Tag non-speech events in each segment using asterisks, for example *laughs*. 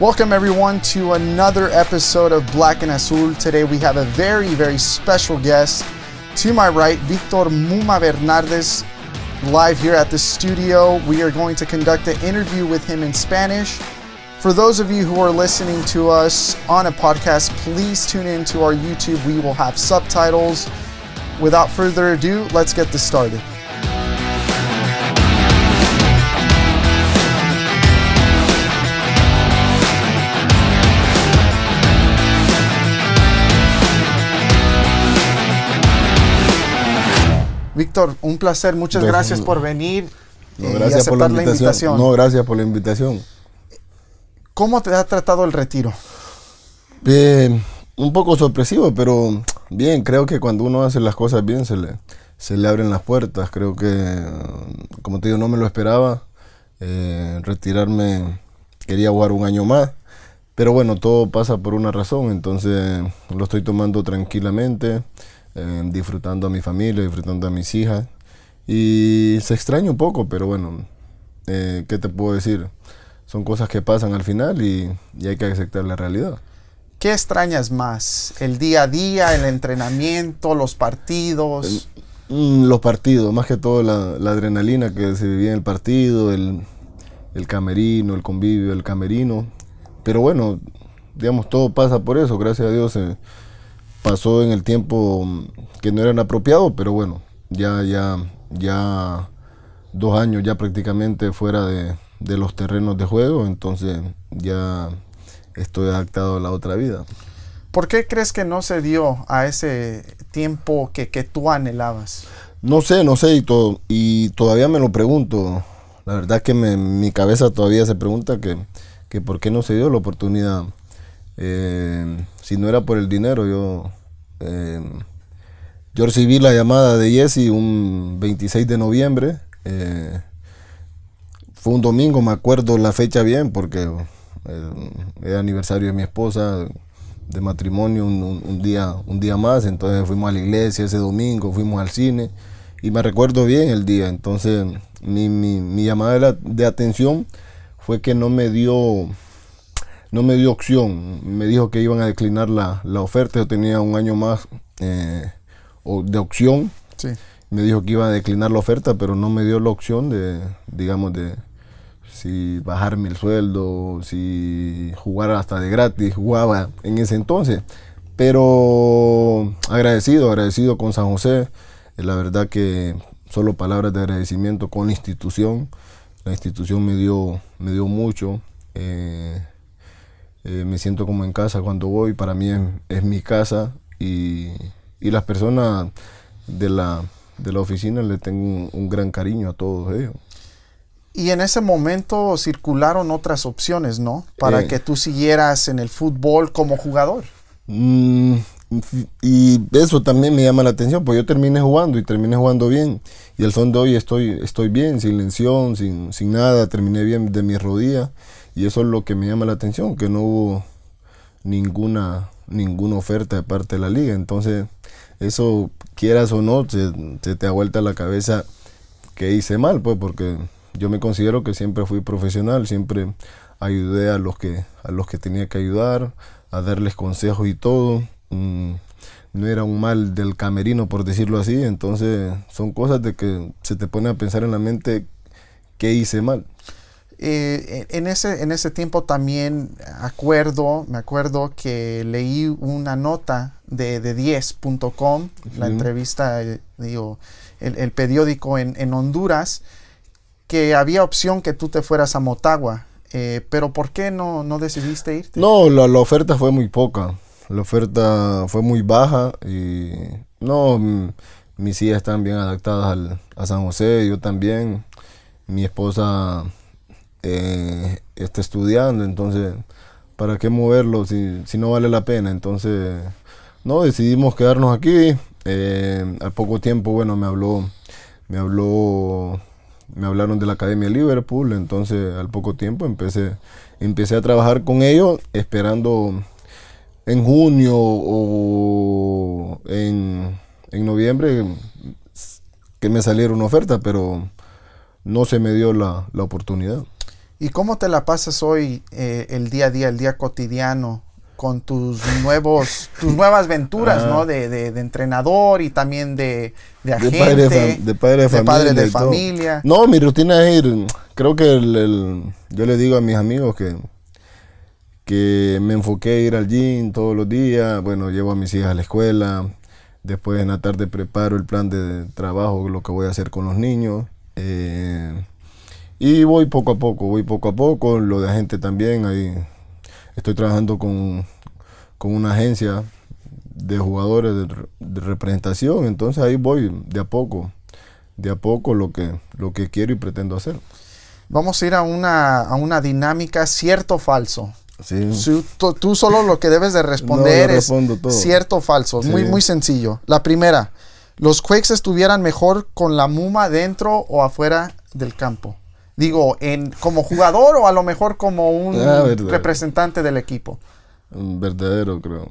Welcome everyone to another episode of Black and Azul. Today we have a very, very special guest. To my right, Victor Muma Bernardes, live here at the studio. We are going to conduct an interview with him in Spanish. For those of you who are listening to us on a podcast, please tune in to our YouTube. We will have subtitles. Without further ado, let's get this started. Víctor, un placer, muchas gracias por venir y gracias aceptar por la, invitación. No, gracias por la invitación. ¿Cómo te ha tratado el retiro? un poco sorpresivo, pero bien, creo que cuando uno hace las cosas bien se le, se le abren las puertas. Creo que, como te digo, no me lo esperaba. Eh, retirarme, quería jugar un año más. Pero bueno, todo pasa por una razón, entonces lo estoy tomando tranquilamente disfrutando a mi familia, disfrutando a mis hijas. Y se extraña un poco, pero bueno, eh, ¿qué te puedo decir? Son cosas que pasan al final y, hay que aceptar la realidad. ¿Qué extrañas más? ¿El día a día, el entrenamiento, los partidos? Mm, los partidos, más que todo la, adrenalina que se vivía en el partido, el, camerino, el convivio, el camerino. Pero bueno, digamos, todo pasa por eso, gracias a Dios. Eh, pasó en el tiempo que no eran apropiado, pero bueno, ya, ya, ya dos años ya prácticamente fuera de, los terrenos de juego, entonces ya estoy adaptado a la otra vida. ¿Por qué crees que no se dio a ese tiempo que, tú anhelabas? No sé, no sé, y, y todavía me lo pregunto. La verdad es que mi cabeza todavía se pregunta que, que por qué no se dio la oportunidad. Eh, si no era por el dinero, yo, eh, yo recibí la llamada de Jesse un 26 de noviembre. Eh, fue un domingo, me acuerdo la fecha bien, porque eh, era aniversario de mi esposa de matrimonio un, día, un día más, entonces fuimos a la iglesia ese domingo, fuimos al cine y me recuerdo bien el día, entonces mi, llamada de, atención fue que no me dio no me dio opción. Me dijo que iban a declinar la, oferta. Yo tenía un año más eh, de opción. Me dijo que iba a declinar la oferta, pero no me dio la opción de, digamos, de si bajarme el sueldo, si jugar hasta de gratis. Jugaba en ese entonces. Pero agradecido, agradecido con San José. La verdad que solo palabras de agradecimiento con la institución. La institución me dio, me dio mucho. Eh, eh, me siento como en casa cuando voy, para mí es, mi casa y, las personas de la, de la oficina le tengo un, gran cariño a todos ellos. Y en ese momento circularon otras opciones, ¿no? Para eh. que tú siguieras en el fútbol como jugador. Mm, y eso también me llama la atención, porque yo terminé jugando y terminé jugando bien. Y el son de hoy estoy, estoy bien, sin lesión, sin, sin nada, terminé bien de mis rodillas. Y eso es lo que me llama la atención, que no hubo ninguna, ninguna oferta de parte de la liga. Entonces, eso quieras o no, se, te ha vuelta la cabeza que hice mal, pues, porque yo me considero que siempre fui profesional, siempre ayudé a los que, a los que tenía que ayudar, a darles consejos y todo. Mm, no era un mal del camerino, por decirlo así. Entonces, son cosas de que se te pone a pensar en la mente qué hice mal. Eh, en, ese, en ese tiempo también acuerdo, me acuerdo que leí una nota de, de 10.com, la entrevista, eh, digo, el, periódico en, Honduras, que había opción que tú te fueras a Motagua. Eh, pero ¿por qué no, no decidiste irte? No, la, oferta fue muy poca. La oferta fue muy baja y no, mis hijas están bien adaptadas a San José, yo también. Mi esposa eh, está estudiando, entonces, ¿para qué moverlo si, si, no vale la pena? Entonces, no, decidimos quedarnos aquí. Eh, al poco tiempo, bueno, me habló, me habló, me hablaron de la Academia Liverpool, entonces al poco tiempo empecé, empecé a trabajar con ellos, esperando en junio o en, noviembre que me saliera una oferta, pero no se me dio la, la oportunidad. ¿Y cómo te la pasas hoy, eh, el día a día, el día cotidiano, con tus *laughs* nuevos, tus nuevas aventuras, ah. ¿no? De, de, entrenador y también de, de agente, de, padre de, familia. No, mi rutina es ir, creo que yo le digo a mis amigos que, que me enfoqué a ir al gym todos los días, bueno, llevo a mis hijas a la escuela, después en la tarde preparo el plan de trabajo, lo que voy a hacer con los niños. Eh, y voy poco a poco, voy poco a poco, lo de gente también, ahí estoy trabajando con, una agencia de jugadores de, representación, entonces ahí voy de a poco, de a poco lo que, lo que quiero y pretendo hacer. Vamos a ir a una, dinámica cierto o falso. tú solo lo que debes de *laughs* responder es cierto o falso. Muy, muy sencillo. La primera, ¿los Quakes estuvieran mejor con la Muma dentro o afuera del campo? Digo, en, como jugador o a lo mejor como un ah, representante del equipo. verdadero, creo.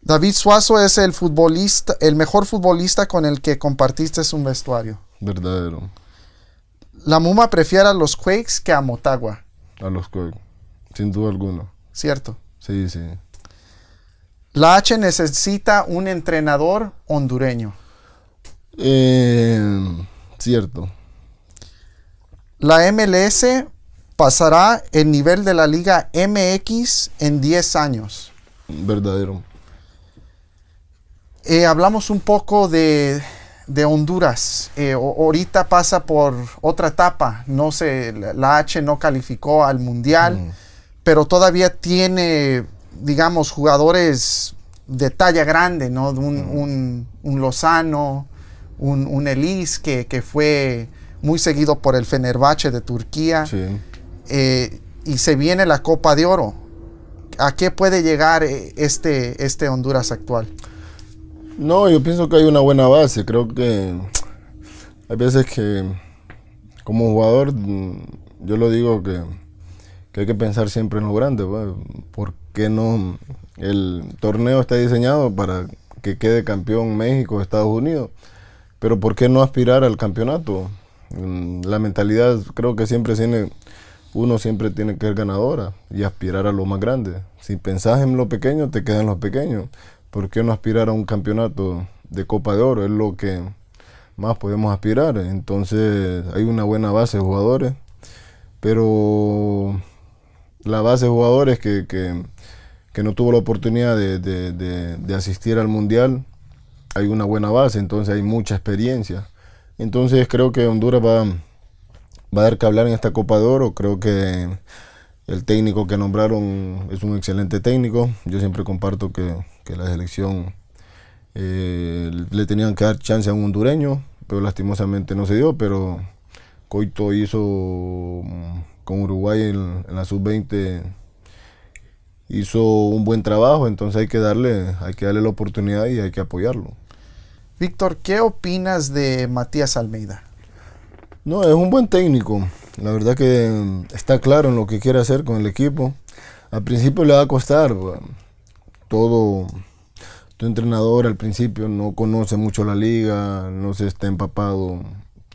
David Suazo es el futbolista, el mejor futbolista con el que compartiste un vestuario. Verdadero. La Muma prefiere a los Quakes que a Motagua. A los Quakes, sin duda alguna. ¿Cierto? Sí, sí. La H necesita un entrenador hondureño. Eh, cierto la MLS pasará el nivel de la Liga MX en 10 años. Verdadero. Eh, hablamos un poco de, de Honduras. Eh, ahorita pasa por otra etapa. No sé, la H no calificó al Mundial, mm. pero todavía tiene, digamos, jugadores de talla grande, ¿no? Un, mm. Lozano, un, un Elis que, que fue muy seguido por el Fenerbahce de Turquía. Eh, y se viene la Copa de Oro. ¿A qué puede llegar eh, este, este Honduras actual? No, yo pienso que hay una buena base. Creo que hay veces que como jugador, mm, yo lo digo que, hay que pensar siempre en lo grande. ¿Por qué no? El torneo está diseñado para que quede campeón México, Estados Unidos. Pero ¿por qué no aspirar al campeonato? Mm, la mentalidad creo que siempre tiene, uno siempre tiene que ser ganadora y aspirar a lo más grande. Si pensás en lo pequeño, te quedan los pequeños. ¿Por qué no aspirar a un campeonato de Copa de Oro? Es lo que más podemos aspirar. Entonces hay una buena base de jugadores, pero la base de jugadores que, no tuvo la oportunidad de asistir al Mundial, hay una buena base, entonces hay mucha experiencia entonces creo que Honduras va, va a dar que hablar en esta Copa de Oro. Creo que el técnico que nombraron es un excelente técnico. Yo siempre comparto que, la selección eh, le tenían que dar chance a un hondureño, pero lastimosamente no se dio. Pero Coito hizo mm, con Uruguay en, en la sub-20 hizo un buen trabajo, entonces hay que darle, hay que darle la oportunidad y hay que apoyarlo. Víctor, ¿qué opinas de Matías Almeida? No, es un buen técnico. La verdad que mm, está claro en lo que quiere hacer con el equipo. Al principio le va a costar. Todo tu entrenador al principio no conoce mucho la liga, no se está empapado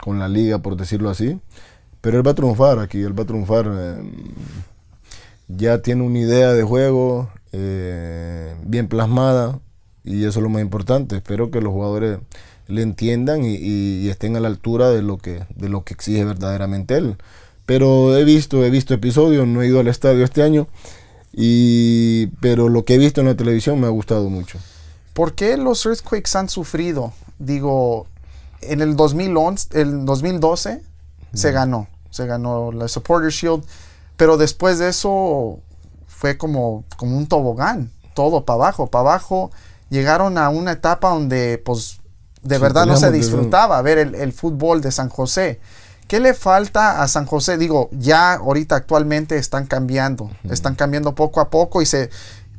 con la liga, por decirlo así. Pero él va a triunfar aquí, él va a triunfar. Mm, ya tiene una idea de juego eh, bien plasmada y eso es lo más importante. Espero que los jugadores le entiendan y, estén a la altura de lo que de lo que exige verdaderamente él. Pero he visto he visto episodios, no he ido al estadio este año y pero lo que he visto en la televisión me ha gustado mucho. ¿Por qué los Earthquakes han sufrido? Digo, en el 2011, el 2012 se ganó, se ganó la Supporter Shield, pero después de eso fue como como un tobogán, todo para abajo, para abajo llegaron a una etapa donde pues de verdad no se disfrutaba ver el, fútbol de San José. ¿Qué le falta a San José? Digo, ya ahorita actualmente están cambiando, están cambiando poco a poco y se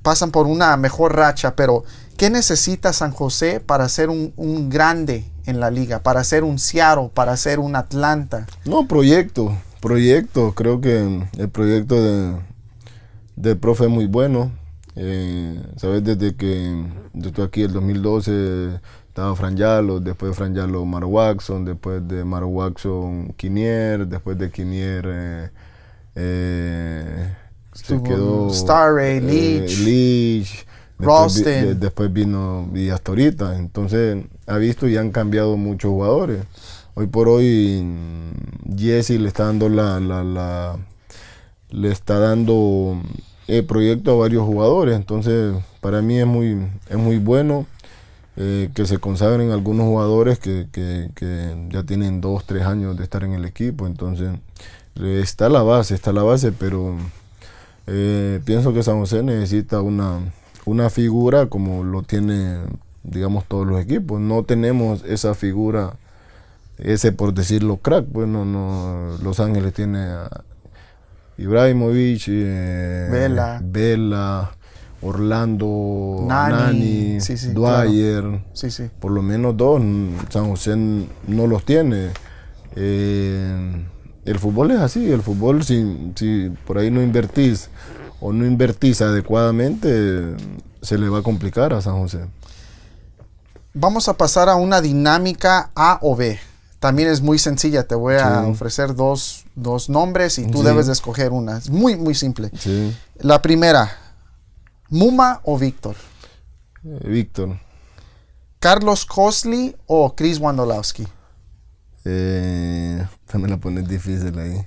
pasan por una mejor racha, pero ¿qué necesita San José para ser un, grande en la liga, para ser un Ciaro, para ser un Atlanta? No, proyecto, proyecto, creo que el proyecto de, del profe es muy bueno, eh, Sabes, desde que yo estoy aquí, el 2012, estaba Fran Yalo, después de Fran Yalo, Mar Waxon, después de Mar Waxon, Quinier, después de Quinier, eh, eh, se quedó. Starray, Leach. Después, vino y hasta Entonces, ha visto y han cambiado muchos jugadores. Hoy por hoy, Jesse le está dando la, la, la le está dando eh, proyecto a varios jugadores. Entonces, para mí es muy, muy bueno eh, que se consagren algunos jugadores que, ya tienen dos, tres años de estar en el equipo. Entonces, está la base, está la base, pero eh, pienso que San José necesita una, una figura como lo tiene, digamos, todos los equipos. No tenemos esa figura ese por decirlo crack, bueno, pues, no, Los Ángeles tiene a, Ibrahimovic, eh, Vela. Orlando, Nani, Dwyer, por lo menos dos, San José no los tiene. Eh, el fútbol es así, el fútbol si, si por ahí no invertís o no invertís adecuadamente, se le va a complicar a San José. Vamos a pasar a una dinámica A o B también es muy sencilla. Te voy a ofrecer dos, nombres y tú debes de escoger una. Es muy, muy simple. La primera, Muma o Víctor. Eh, Víctor. Carlos Cosley o Chris Wandolowski? Eh, también la pones difícil ahí.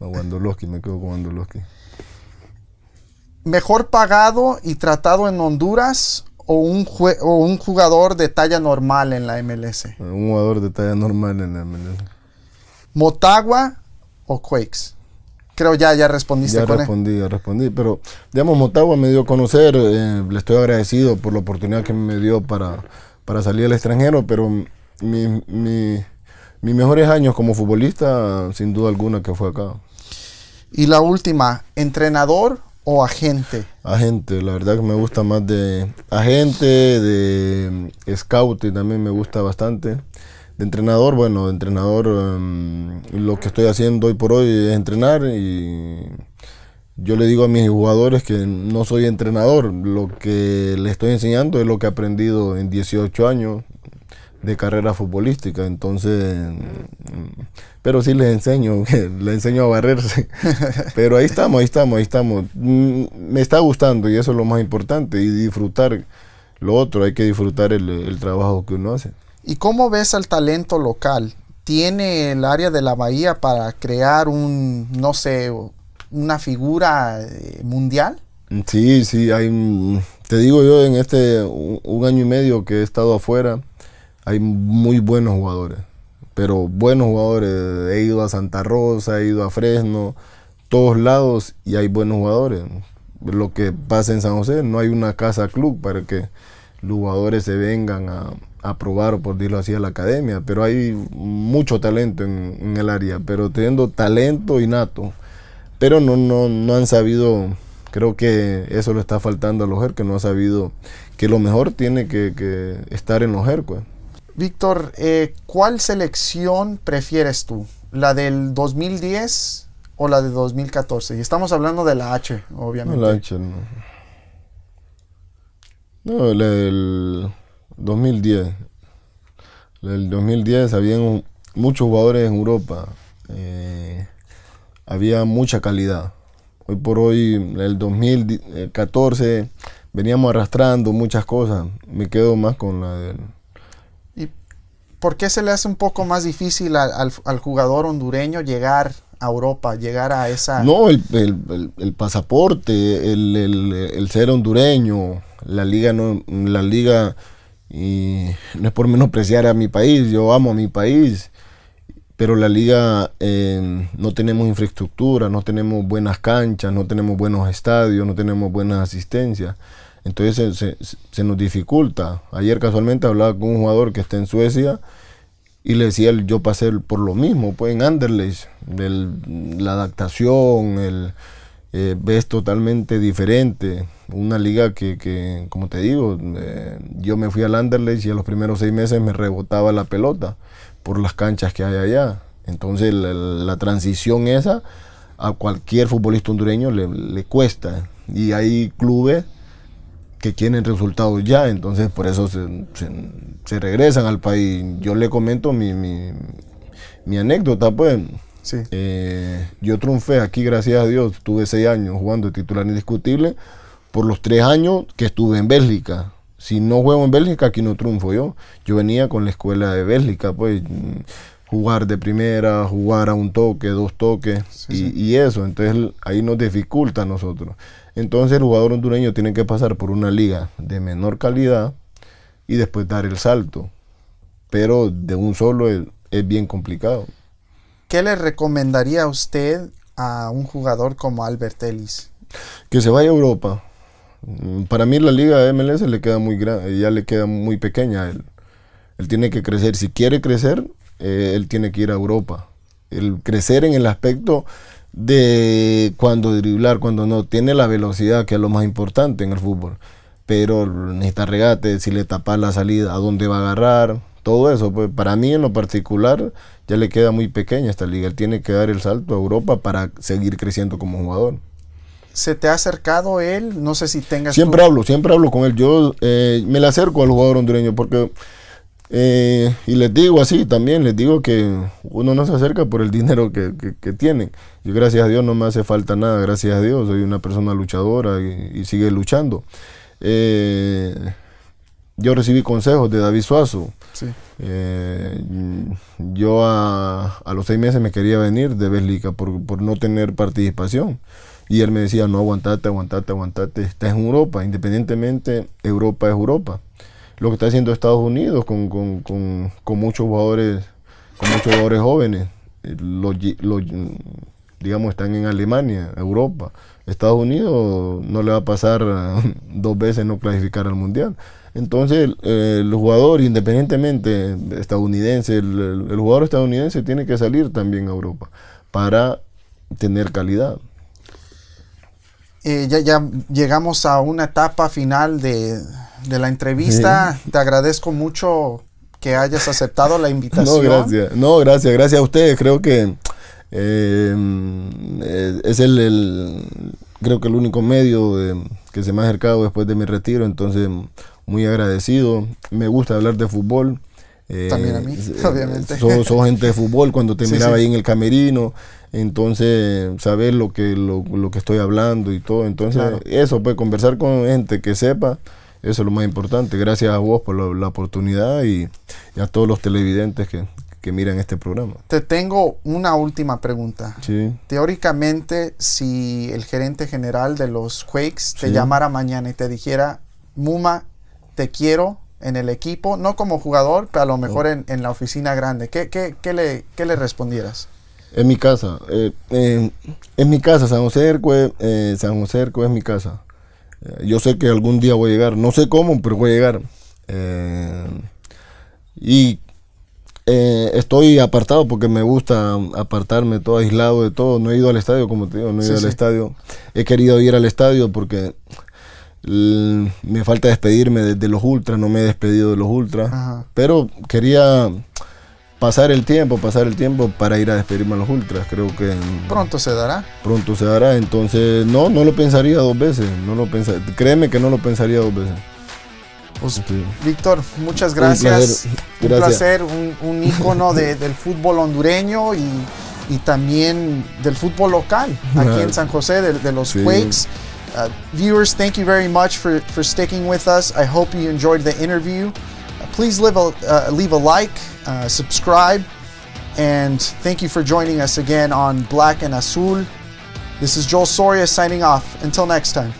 no, *laughs* me quedo con Wondolowski. ¿Mejor pagado y tratado en Honduras o un, o un jugador de talla normal en la MLS? Un jugador de talla normal en la MLS. ¿Motagua o Quakes? Creo ya, ya respondiste ya respondí, Ya respondí, pero digamos, Motagua me dio a conocer, eh, le estoy agradecido por la oportunidad que me dio para, para salir al extranjero, pero mis mejores años como futbolista, sin duda alguna, que fue acá. Y la última, entrenador o agente? Agente, la verdad que me gusta más de agente, de mm, scout y también me gusta bastante. De entrenador, bueno, de entrenador, mm, lo que estoy haciendo hoy por hoy es entrenar y yo le digo a mis jugadores que no soy entrenador, lo que le estoy enseñando es lo que he aprendido en 18 años de carrera futbolística, entonces, mm, pero sí les enseño, *laughs* les enseño a barrerse, *laughs* pero ahí estamos, ahí estamos, ahí estamos, mm, me está gustando y eso es lo más importante, y disfrutar lo otro, hay que disfrutar el, trabajo que uno hace. ¿Y cómo ves al talento local? ¿Tiene el área de la bahía para crear un, no sé, una figura eh, mundial? Mm, sí, sí, hay, te digo yo, en este un año y medio que he estado afuera, hay muy buenos jugadores, pero buenos jugadores. He ido a Santa Rosa, he ido a Fresno, todos lados y hay buenos jugadores. Lo que pasa en San José, no hay una casa club para que los jugadores se vengan a, probar, por decirlo así, a la academia, pero hay mucho talento en, el área, pero teniendo talento innato, pero no, no, no han sabido creo que eso le está faltando a los que no ha sabido que lo mejor tiene que, estar en los pues. Víctor, eh, ¿cuál selección prefieres tú? ¿La del 2010 o la de 2014? Y estamos hablando de la H, obviamente. la H no. No, la del 2010. La del 2010 habían muchos jugadores en Europa. Eh, había mucha calidad. Hoy por hoy, el 2014, veníamos arrastrando muchas cosas. Me quedo más con la del ¿por qué se le hace un poco más difícil al, jugador hondureño llegar a Europa, llegar a esa... No, el, pasaporte, el, ser hondureño, la liga no... La liga, y no es por menospreciar a mi país, yo amo a mi país, pero la liga eh, no tenemos infraestructura, no tenemos buenas canchas, no tenemos buenos estadios, no tenemos buenas asistencias. Entonces se, nos dificulta. Ayer casualmente hablaba con un jugador que está en Suecia y le decía, yo pasé por lo mismo, pues en Anderlecht, la adaptación, el eh, ves totalmente diferente. Una liga que, como te digo, eh, yo me fui al Anderlecht y a los primeros seis meses me rebotaba la pelota por las canchas que hay allá. Entonces la, transición esa a cualquier futbolista hondureño le, le cuesta. Y hay clubes que resultados ya, entonces por eso se, regresan al país. Yo le comento mi, anécdota, pues. Eh, yo triunfé aquí, gracias a Dios, tuve seis años jugando titular indiscutible, por los tres años que estuve en Bélgica. Si no juego en Bélgica, aquí no triunfo yo. Yo venía con la escuela de Bélgica, pues jugar de primera, jugar a un toque, dos toques y, eso. Entonces ahí nos dificulta a nosotros. Entonces el jugador hondureño tiene que pasar por una liga de menor calidad y después dar el salto. Pero de un solo es, bien complicado. ¿Qué le recomendaría a usted a un jugador como Albert Ellis? Que se vaya a Europa. Para mí la liga de MLS le queda muy grande, ya le queda muy pequeña Él tiene que crecer. Si quiere crecer, eh, él tiene que ir a Europa. El crecer en el aspecto de cuando driblar, cuando no tiene la velocidad, que es lo más importante en el fútbol. Pero necesita regate, si le tapas la salida, a dónde va a agarrar, todo eso. Pues para mí en lo particular ya le queda muy pequeña esta liga. Él tiene que dar el salto a Europa para seguir creciendo como jugador. ¿Se te ha acercado él? No sé si tengas... Siempre hablo, siempre hablo con él. Yo eh, me le acerco al jugador hondureño porque eh, y les digo así también, les digo que uno no se acerca por el dinero que, que, tienen. Yo gracias a Dios no me hace falta nada, gracias a Dios soy una persona luchadora y, sigue luchando. Eh, yo recibí consejos de David Suazo. Eh, yo a, a, los seis meses me quería venir de Bélgica por, por no tener participación. Y él me decía, no, aguantate, aguantate, aguantate. Estás en Europa, independientemente, Europa es Europa lo que está haciendo Estados Unidos con, muchos jugadores con muchos jugadores jóvenes. Eh, mm, digamos, están en Alemania, Europa. Estados Unidos no le va a pasar *laughs* dos veces no clasificar al Mundial. Entonces, el eh, jugador, independientemente estadounidense, el, jugador estadounidense tiene que salir también a Europa para tener calidad. Eh, ya, ya, llegamos a una etapa final de, de la entrevista. Te agradezco mucho que hayas aceptado la *laughs* invitación. No, gracias. gracias. a ustedes. Creo que eh, es el, el, creo que el único medio que se me ha acercado después de mi retiro. Entonces, muy agradecido. Me gusta hablar de fútbol. Eh, También a mí, *laughs* obviamente. Sos, gente de fútbol cuando te miraba ahí en el camerino. Entonces, saber lo que, lo, que estoy hablando y todo. Entonces, eso, pues conversar con gente que sepa, eso es lo más importante. Gracias a vos por la, oportunidad y, a todos los televidentes que, miran este programa. Te tengo una última pregunta. Teóricamente, si el gerente general de los Quakes te llamara mañana y te dijera, Muma, te quiero, en el equipo, no como jugador, pero a lo mejor en, la oficina grande. ¿Qué, qué, le, respondieras? En mi casa, eh, en mi casa, San José eh, eh, San José es mi casa. yo sé que algún día voy a llegar, no sé cómo, pero voy a llegar. y estoy apartado porque me gusta apartarme todo aislado de todo. No he ido al estadio, como te digo, no he ido al estadio. He querido ir al estadio porque me falta despedirme de, los ultras, no me he despedido de los ultras, pero quería pasar el tiempo, pasar el tiempo para ir a despedirme a los ultras, creo que... Pronto se dará. Pronto se dará, entonces no, no lo pensaría dos veces, no lo pensaría, créeme que no lo pensaría dos veces. Pues, Víctor, muchas gracias. Un placer, un, ícono del fútbol hondureño y, y, también del fútbol local aquí en San José, de, los Quakes. Uh, viewers, thank you very much for, for sticking with us. I hope you enjoyed the interview. Uh, please leave a, uh, leave a like, uh, subscribe, and thank you for joining us again on Black and Azul. This is Joel Soria signing off. Until next time.